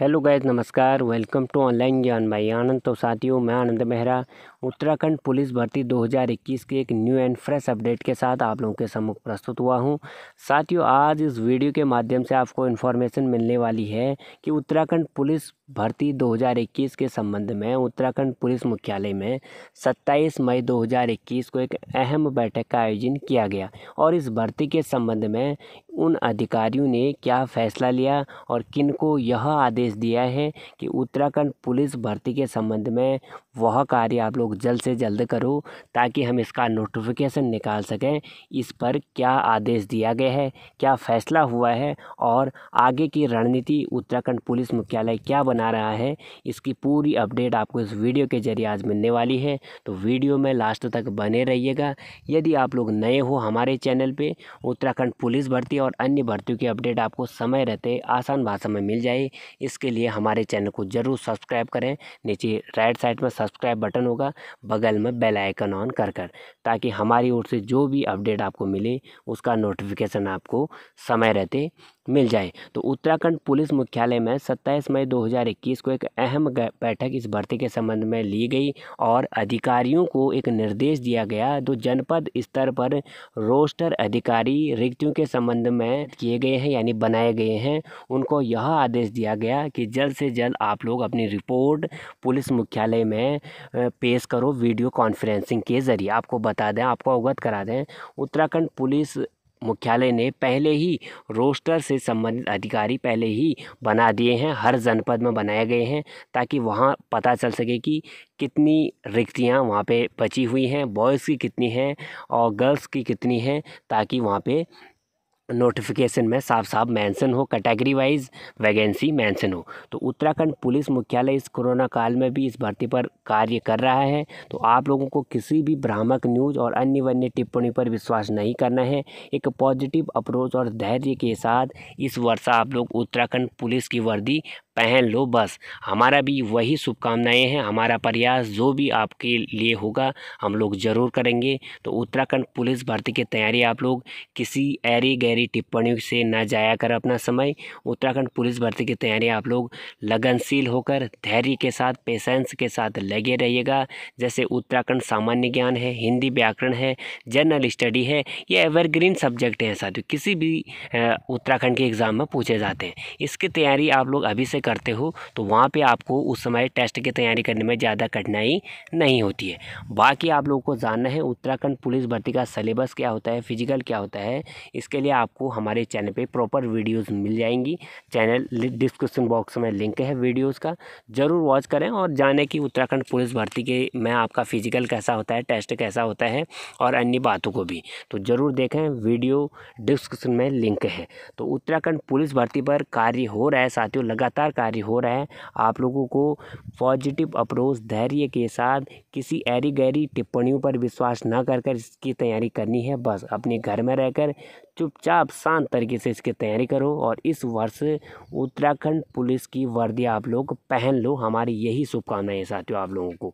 hello guys नमस्कार welcome to online Gyan भाई आनंद तो साथियों मैं आनंद मेहरा उत्तराखंड पुलिस भर्ती 2021 के एक न्यू एंड फ्रेश अपडेट के साथ आप लोगों के सम्मुख प्रस्तुत हुआ हूं साथियों आज इस वीडियो के माध्यम से आपको इन्फॉर्मेशन मिलने वाली है कि उत्तराखंड पुलिस भर्ती 2021 के संबंध में उत्तराखंड पुलिस मुख्यालय में 27 मई 2021 को एक अहम बैठक का आयोजन किया गया और इस भर्ती के संबंध में उन अधिकारियों ने क्या फैसला लिया और किन को यह आदेश दिया है कि उत्तराखंड पुलिस भर्ती के संबंध में वह कार्य आप लोग जल्द से जल्द करो ताकि हम इसका नोटिफिकेशन निकाल सकें इस पर क्या आदेश दिया गया है क्या फैसला हुआ है और आगे की रणनीति उत्तराखंड पुलिस मुख्यालय क्या बना रहा है इसकी पूरी अपडेट आपको इस वीडियो के जरिए आज मिलने वाली है तो वीडियो में लास्ट तक बने रहिएगा यदि आप लोग नए हो हमारे चैनल पर उत्तराखंड पुलिस भर्ती और अन्य भर्तियों की अपडेट आपको समय रहते आसान भाषा में मिल जाए इसके लिए हमारे चैनल को ज़रूर सब्सक्राइब करें नीचे राइट साइड में सब्सक्राइब बटन होगा बगल में बेल आइकन ऑन कर कर ताकि हमारी ओर से जो भी अपडेट आपको मिले उसका नोटिफिकेशन आपको समय रहते मिल जाए तो उत्तराखंड पुलिस मुख्यालय में 27 मई 2021 को एक अहम बैठक इस भर्ती के संबंध में ली गई और अधिकारियों को एक निर्देश दिया गया जो जनपद स्तर पर रोस्टर अधिकारी रिक्तियों के संबंध में किए गए हैं यानी बनाए गए हैं उनको यह आदेश दिया गया कि जल्द से जल्द आप लोग अपनी रिपोर्ट पुलिस मुख्यालय में पेश करो वीडियो कॉन्फ्रेंसिंग के ज़रिए आपको बता दें आपको अवगत करा दें उत्तराखंड पुलिस मुख्यालय ने पहले ही रोस्टर से संबंधित अधिकारी पहले ही बना दिए हैं हर जनपद में बनाए गए हैं ताकि वहाँ पता चल सके कि कितनी रिक्तियाँ वहाँ पे बची हुई हैं बॉयज़ की कितनी हैं और गर्ल्स की कितनी हैं ताकि वहाँ पे नोटिफिकेशन में साफ साफ मेंशन हो कैटेगरी वाइज वैकेंसी मेंशन हो तो उत्तराखंड पुलिस मुख्यालय इस कोरोना काल में भी इस भर्ती पर कार्य कर रहा है तो आप लोगों को किसी भी भ्रामक न्यूज़ और अन्य वन्य टिप्पणी पर विश्वास नहीं करना है एक पॉजिटिव अप्रोच और धैर्य के साथ इस वर्षा आप लोग उत्तराखंड पुलिस की वर्दी पहन लो बस हमारा भी वही शुभकामनाएँ हैं हमारा प्रयास जो भी आपके लिए होगा हम लोग ज़रूर करेंगे तो उत्तराखंड पुलिस भर्ती की तैयारी आप लोग किसी ऐरी गहरी टिप्पणियों से ना जाया कर अपना समय उत्तराखंड पुलिस भर्ती की तैयारी आप लोग लगनशील होकर धैर्य के साथ पेशेंस के साथ लगे रहिएगा जैसे उत्तराखंड सामान्य ज्ञान है हिंदी व्याकरण है जनरल स्टडी है ये एवरग्रीन सब्जेक्ट हैं साथियों किसी भी उत्तराखंड के एग्ज़ाम में पूछे जाते हैं इसकी तैयारी आप लोग अभी से करते हो तो वहाँ पे आपको उस समय टेस्ट की तैयारी करने में ज़्यादा कठिनाई नहीं होती है बाकी आप लोगों को जानना है उत्तराखंड पुलिस भर्ती का सिलेबस क्या होता है फिजिकल क्या होता है इसके लिए आपको हमारे चैनल पर प्रॉपर वीडियोज़ मिल जाएंगी चैनल डिस्क्रिप्सन बॉक्स में लिंक है वीडियोज़ का ज़रूर वॉच करें और जाने कि उत्तराखंड पुलिस भर्ती के में आपका फ़िजिकल कैसा होता है टेस्ट कैसा होता है और अन्य बातों को भी तो ज़रूर देखें वीडियो डिस्क्रिप्सन में लिंक है तो उत्तराखंड पुलिस भर्ती पर कार्य हो रहा है साथियों लगातार कार्य हो रहा है आप लोगों को पॉजिटिव अप्रोच धैर्य के साथ किसी ऐरी गहरी टिप्पणियों पर विश्वास न कर कर इसकी तैयारी करनी है बस अपने घर में रहकर चुपचाप शांत तरीके से इसकी तैयारी करो और इस वर्ष उत्तराखंड पुलिस की वर्दी आप लोग पहन लो हमारी यही शुभकामनाएं साथियों आप लोगों को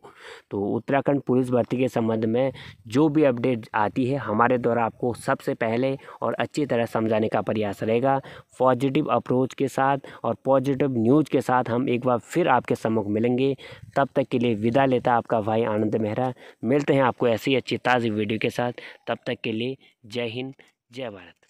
तो उत्तराखंड पुलिस भर्ती के संबंध में जो भी अपडेट आती है हमारे द्वारा आपको सबसे पहले और अच्छी तरह समझाने का प्रयास रहेगा पॉजिटिव अप्रोच के साथ और पॉजिटिव न्यूज न्यूज के साथ हम एक बार फिर आपके सम्मुख मिलेंगे तब तक के लिए विदा लेता आपका भाई आनंद मेहरा मिलते हैं आपको ऐसी अच्छी ताज़ी वीडियो के साथ तब तक के लिए जय हिंद जय भारत